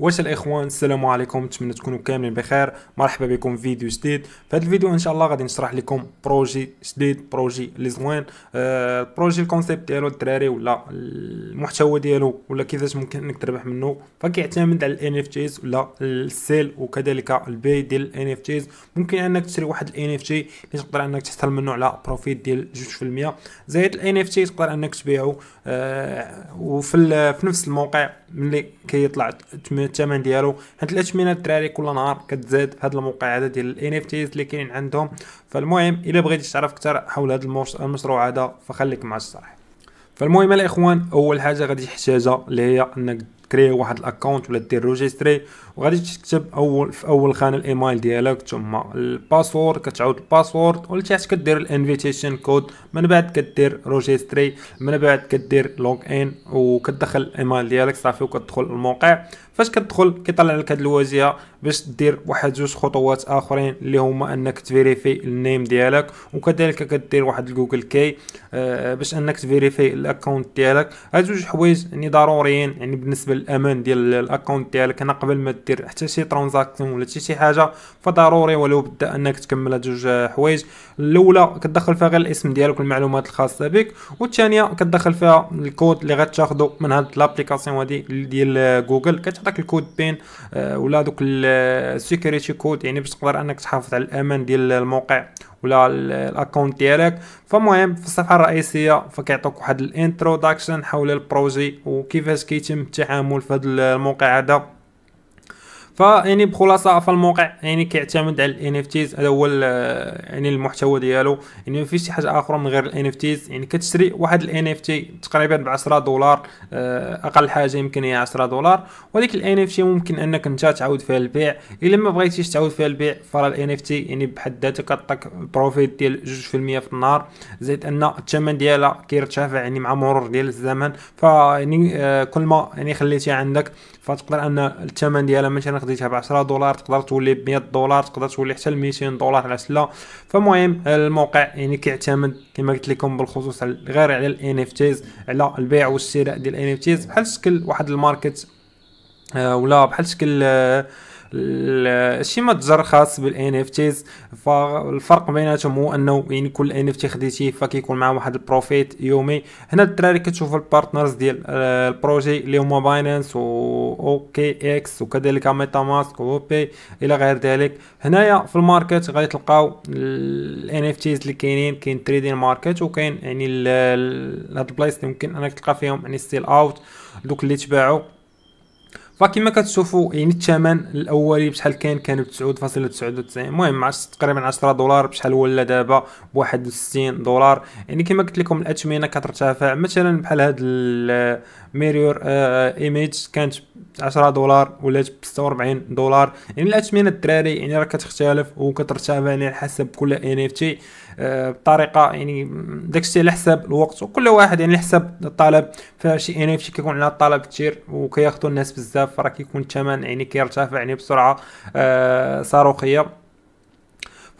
واش الاخوان السلام عليكم نتمنى تكونوا كاملين بخير مرحبا بكم في فيديو جديد في هذا الفيديو ان شاء الله غادي نشرح لكم بروجي جديد بروجي اللي زوين آه البروجي الكونسيبت ديالو الدراري ولا المحتوى ديالو ولا كيفاش ممكن انك تربح منه فكيعتمد على الان اف تيز ولا السيل وكذلك البيع ديال الان اف تيز ممكن انك تشري واحد الان اف تي اللي تقدر انك تحصل منه على بروفيت ديال 2% زائد الان اف تي تقدر انك تبيعه آه وفي في نفس الموقع ملي كيطلع كي الثمن ديالو حيت الاثمنه الدراري كل نهار كتزاد في هذه الموقع هذا ديال الان اف تيز اللي كاينين عندهم فالمهم الا بغيتي تعرف اكثر حول هذا المشروع هذا فخليك مع الصراحه فالمهم الاخوان اول حاجه غادي تحتاجها اللي هي انك تكري واحد الاكونت ولا دير ريجستري وغادي تكتب اول في اول خانه الايميل ديالك ثم الباسورد كتعاود الباسورد ولتحت كدير الانفيتيشن كود من بعد كدير روجيستري من بعد كدير لوغ ان وكتدخل الايميل ديالك صافي وكتدخل الموقع فاش كتدخل كيطلع لك هاد الواجهه باش دير واحد جوج خطوات اخرين اللي هما انك تفيريفي النيم ديالك وكذلك كدير واحد الجوجل كي آه، باش انك تفيريفي الاكونت ديالك هاد جوج حوايج يعني ضروريين يعني بالنسبه للامان ديال الاكونت ديالك هنا قبل ما دير حتى شي ترانزاكسيون ولا حتى شي حاجه فضروري ولو بدا انك تكمل هاد جوج حوايج الاولى كتدخل فيها غير الاسم ديالك والمعلومات الخاصه بك والثانيه كتدخل فيها الكود اللي غتاخذو من هاد لابليكاسيون هادي ديال جوجل كتعطيك الكود بين آه، ولا دوك السيكوريتي كود آه، يعني باش تقدر انك تحافظ على الامان ديال الموقع ولا الاكونت ديالك فالمهم في الصفحه الرئيسيه فكيعطوك واحد الانتروداكشن حول البروجي وكيفاش كيتم التعامل في هذا الموقع هذا فيعني بخلاصه فالموقع يعني كيعتمد على الان اف تيز هذا هو يعني المحتوى ديالو يعني ما فيش شي حاجه اخرى من غير الان اف تيز يعني كتشري واحد الان اف تي تقريبا ب 10 دولار آه، اقل حاجه يمكن هي 10 دولار وديك الان اف تي ممكن انك انت تعاود فيها البيع الا ما بغيتيش تعاود فيها البيع فراه الان اف تي يعني بحد ذاته كتعطيك بروفيت ديال 2% في النهار زائد ان الثمن ديالها كيرتفع يعني مع مرور ديال الزمن فيعني آه، كل ما يعني خليتيها عندك فتقدر ان الثمن ديالها مثلا خديتها ب 10 دولار تقدر تولي ب 100 دولار تقدر تولي حتى ل 200 دولار على سله فالمهم الموقع يعني كيعتمد كما قلت لكم بالخصوص غير على الان اف تيز على البيع والشراء ديال الان اف تيز بحال شكل واحد الماركت آه، ولا بحال شكل آه، شي متجر خاص بالان اف تيز فالفرق بيناتهم هو انه يعني كل ان اف تي خديتيه فكيكون معاه واحد البروفيت يومي هنا الدراري كتشوفوا البارتنرز ديال آه، البروجي اللي هما باينانس و اوكي اكس وكذلك ميتا ماسك بي الى غير ذلك هنايا في الماركت غادي تلقاو الان اف تيز اللي كاينين كاين تريدين ماركت وكاين يعني هاد البلايص اللي ممكن انك تلقى فيهم يعني ستيل اوت دوك اللي تباعوا فكما كتشوفوا يعني الثمن الاولي بشحال كان كان ب 9.99 المهم مع تقريبا 10 دولار بشحال ولا دابا ب 61 دولار يعني كما قلت لكم الاثمنه كترتفع مثلا بحال هذا ميريور ايميج uh, كانت 10 دولار ولات ب 46 دولار يعني الاثمنه الدراري يعني راه كتختلف وكترتفع يعني على حسب كل ان اف تي بطريقه يعني داكشي على حساب الوقت وكل واحد يعني على حساب الطلب فشي ان اف تي كيكون على الطلب كثير وكياخذوا الناس بزاف راه كيكون الثمن يعني كيرتفع يعني بسرعه آه، صاروخيه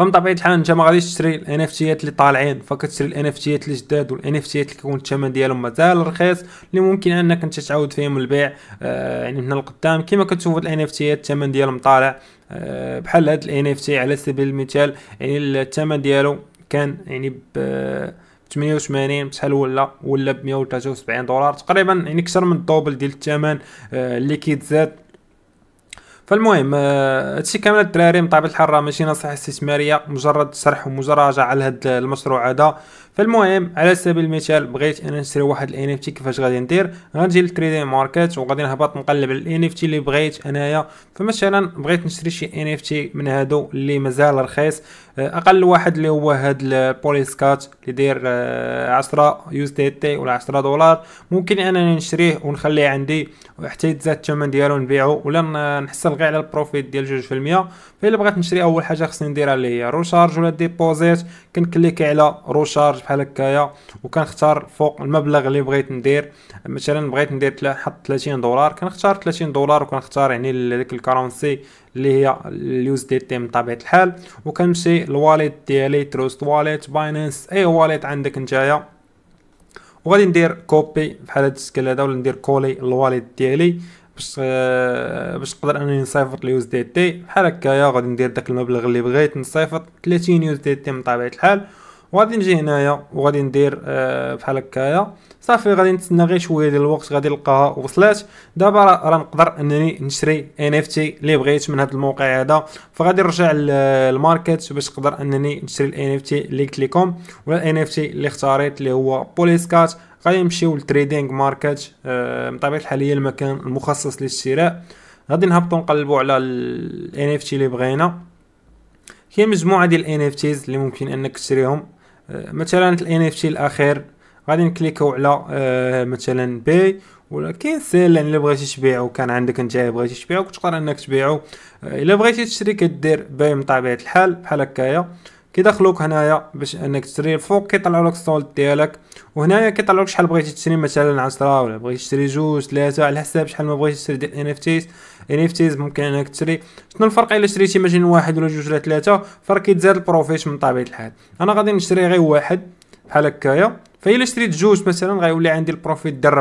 فمن طبيعه الحال انت ما غاديش تشري الان اف تيات اللي طالعين فكتشري الان اف تيات اللي جداد والان اف تيات اللي كيكون الثمن ديالهم مازال رخيص اللي ممكن انك انت تعاود فيهم البيع آه يعني من القدام كما كتشوف الان اف تيات الثمن ديالهم طالع آه بحال هاد الان اف تي على سبيل المثال يعني الثمن ديالو كان يعني ب 88 بشحال ولا ولا ب 173 دولار تقريبا يعني اكثر من الدوبل ديال الثمن آه اللي كيتزاد فالمهم آه، هادشي كامل الدراري بطبيعه الحال راه ماشي نصيحه استثماريه مجرد شرح ومراجعه على هاد المشروع هذا فالمهم على سبيل المثال بغيت انا نشري واحد الان اف تي كيفاش غادي ندير غنجي دي ماركت وغادي نهبط نقلب على الان اف تي اللي بغيت انايا فمثلا بغيت نشري شي ان اف تي من هادو اللي مازال رخيص آه، اقل واحد اللي هو هاد البوليس كات اللي داير 10 يو اس تي ولا 10 دولار ممكن انني نشريه ونخليه عندي حتى يتزاد الثمن ديالو نبيعو ولا نحصل غير على البروفيت ديال 2% فالا بغيت نشري اول حاجه خصني نديرها اللي هي روشارج ولا ديبوزيت كنكليك على روشارج بحال هكايا وكنختار فوق المبلغ اللي بغيت ندير مثلا بغيت ندير حط 30 دولار كنختار 30 دولار وكنختار يعني ديك الكرونسي اللي هي اليوز دي تي من طبيعه الحال وكنمشي للواليت ديالي تروست واليت باينانس اي واليت عندك نتايا وغادي ندير كوبي بحال هاد الشكل هذا ولا ندير كولي للواليت ديالي باش آه، باش نقدر انني نصيفط اليوز دي تي بحال هكايا غادي ندير داك المبلغ اللي بغيت نصيفط 30 يوز دي تي من طبيعه الحال وغادي نجي هنايا وغادي ندير آه، بحال هكايا صافي غادي نتسنى غير شويه ديال الوقت غادي نلقاها وصلات دابا راه نقدر انني نشري ان اف تي اللي بغيت من هذا الموقع هذا فغادي نرجع للماركت باش نقدر انني نشري الان اف تي اللي قلت لكم ولا الان اف تي اللي اختاريت اللي هو بوليسكات غادي نمشيو للتريدينغ ماركت آه، بطبيعه الحال هي المكان المخصص للشراء غادي نهبطو نقلبو على الان اف تي اللي بغينا كاين مجموعه ديال الان اف تيز اللي ممكن انك تشريهم أه، مثلا الان اف تي الاخير غادي نكليكو على أه، مثلا باي ولا كاين سيل يعني الا بغيتي تبيعو كان عندك انت بغيتي تبيعو تقدر انك تبيعو أه، الا بغيتي تشري كدير باي من طبيعه الحال بحال هكايا كيدخلوك هنايا باش انك تشري الفوق كيطلعوا لك السولد ديالك وهنايا كيطلعوا لك شحال بغيتي تشري مثلا 10 ولا بغيتي تشري جوج ثلاثه على حساب شحال ما بغيتي تشري ديال ان اف تيز تيز ممكن انك تشري شنو الفرق الا شريتي مثلا واحد ولا جوج ولا ثلاثه فرق كيتزاد البروفيت من طبيعه الحال انا غادي نشري غير واحد بحال هكايا فإلا شريت جوج مثلا غيولي عندي البروفيت ديال 4%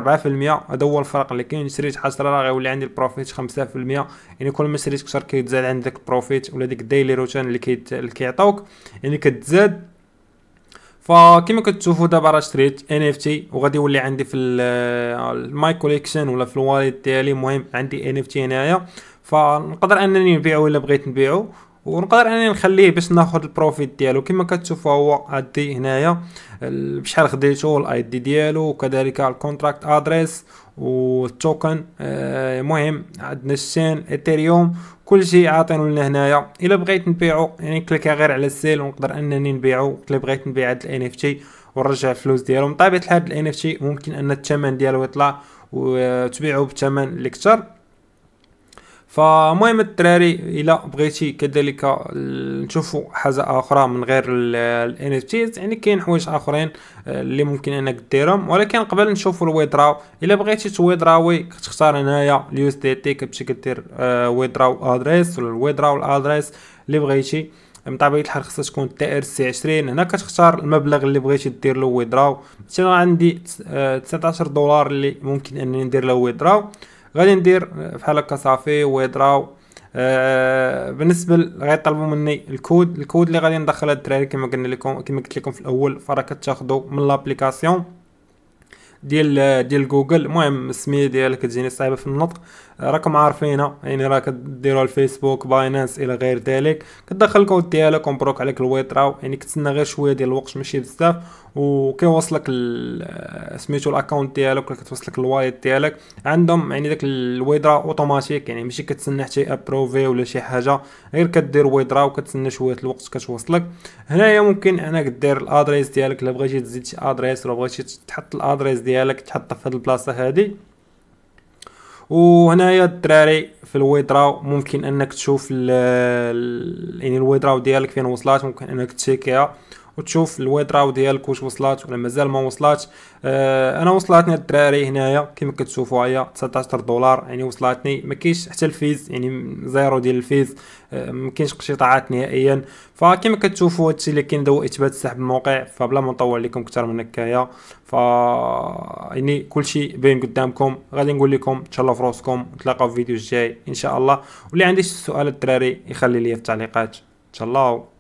هذا هو الفرق اللي كاين شريت 10 غيولي عندي البروفيت 5% يعني كل ما شريت كثر كيتزاد عندك البروفيت ولا ديك الديلي روتان اللي كيعطوك يعني كتزاد فكما كتشوفوا دابا راه شريت ان اف تي وغادي يولي عندي في الماي آه، كوليكشن ولا في الواليت ديالي المهم عندي ان اف تي هنايا فنقدر انني نبيعو الا بغيت نبيعو ونقدر انني نخليه باش ناخذ البروفيت ديالو كما كتشوفوا هو عندي هنايا بشحال خديتو الاي دي ديالو وكذلك الكونتراكت ادريس والتوكن المهم عندنا الشين ايثيريوم كلشي عاطينو لنا هنايا الا بغيت نبيعو يعني كليكا غير على السيل ونقدر انني نبيعو الا بغيت نبيع هاد الان اف تي ونرجع الفلوس ديالو بطبيعه الحال الان اف تي ممكن ان الثمن ديالو يطلع وتبيعو آه، بثمن اللي فمهم الدراري الا بغيتي كذلك نشوفوا حاجه اخرى من غير الان اف تيز يعني كاين حوايج اخرين آه، اللي ممكن انك ديرهم ولكن قبل نشوفوا الويدراو الا بغيتي تويدراوي كتختار هنايا اليو اس دي تي كتمشي كدير ويدراو آه، ادريس ولا الويدراو الادريس اللي بغيتي من طبيعه الحال خصها تكون تي ار سي 20 هنا كتختار المبلغ اللي بغيتي دير له ويدراو مثلا عندي 19 آه، دولار اللي ممكن انني ندير له ويدراو غادي ندير بحال هكا صافي ويدراو آه، آه، بالنسبه بالنسبه غيطلبوا مني الكود الكود اللي غادي ندخل الدراري كما قلنا لكم كما قلت لكم في الاول فراه كتاخذوا من لابليكاسيون ديال ديال جوجل المهم السميه ديالها كتجيني صعيبه في النطق آه، راكم عارفينها يعني راه كديروها الفيسبوك باينانس الى غير ذلك كتدخل الكود ديالك ومبروك عليك الويتراو يعني كتسنى غير شويه ديال الوقت ماشي بزاف وكيوصلك سميتو الاكونت ديالك ولا كتوصلك الوايت ديالك عندهم يعني داك الويدرا اوتوماتيك يعني ماشي كتسنى حتى ابروفي ولا شي حاجه غير كدير ويدرا وكتسنى شويه الوقت كتوصلك هنايا ممكن انك دير الادريس ديالك الا بغيتي تزيد شي ادريس ولا بغيتي تحط الادريس ديالك تحطها في هاد البلاصه هادي وهنايا الدراري في الويدراو ممكن انك تشوف ال يعني الويدراو ديالك فين وصلات ممكن انك تشيكيها وتشوف الويدراو ديالك واش وصلت ولا مازال ما وصلاتش آه، انا وصلاتني الدراري هنايا كما كتشوفوا هي 19 دولار يعني وصلاتني ما كاينش حتى الفيز يعني زيرو ديال الفيز آه، ما كاينش قشطاعات نهائيا فكما كتشوفوا هادشي اللي كاين دو اثبات السحب الموقع فبلا ما نطول لكم اكثر من هكايا ف يعني كلشي باين قدامكم غادي نقول لكم تهلاو في راسكم نتلاقاو في الفيديو الجاي ان شاء الله واللي عندي شي سؤال الدراري يخلي لي في التعليقات تهلاو